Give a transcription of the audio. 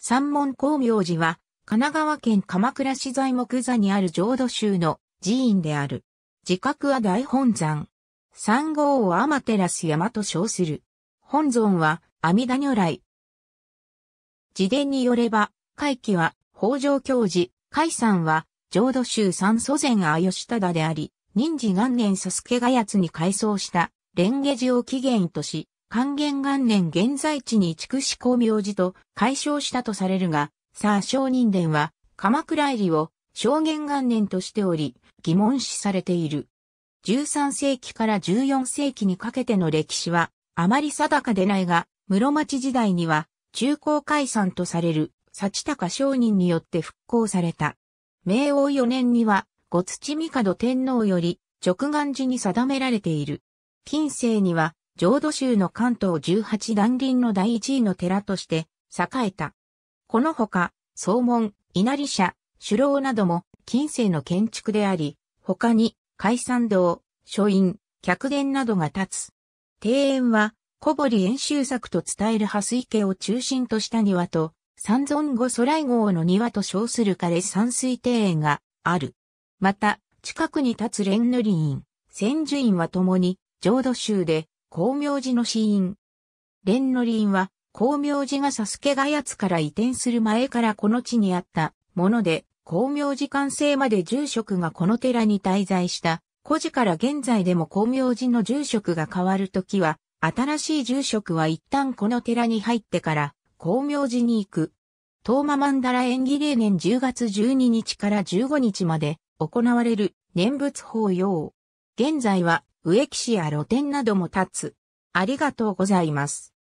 三門光明寺は、神奈川県鎌倉市材木座にある浄土宗の寺院である。自覚は大本山。三号を天照山と称する。本尊は阿弥陀如来。自伝によれば、海期は北条教寺、海山は浄土宗三祖禅阿吉忠であり、忍治元年佐助がやつに改装した蓮華寺を起源とし、還元元年現在地に筑紫光明寺と解消したとされるが、さあ商人伝は鎌倉入りを証元元年としており、疑問視されている。13世紀から14世紀にかけての歴史はあまり定かでないが、室町時代には中高解散とされる幸高商人によって復興された。明王4年には、五土帝天皇より直眼寺に定められている。近世には、浄土宗の関東十八団林の第一位の寺として栄えた。このほか、宗門、稲荷社、首楼なども近世の建築であり、他に海山堂、書院、客殿などが建つ。庭園は小堀演習作と伝える蓮池を中心とした庭と、三尊後祖来号の庭と称する枯山水庭園がある。また、近くに建つ蓮塗院、千住院は共に、浄土宗で光明寺の死因。蓮の林は、光明寺がサスケガヤツから移転する前からこの地にあったもので、光明寺完成まで住職がこの寺に滞在した。古事から現在でも光明寺の住職が変わるときは、新しい住職は一旦この寺に入ってから、光明寺に行く。東間曼荼羅縁起例年10月12日から15日まで行われる念仏法要。現在は植木市や露店なども立つ。ありがとうございます。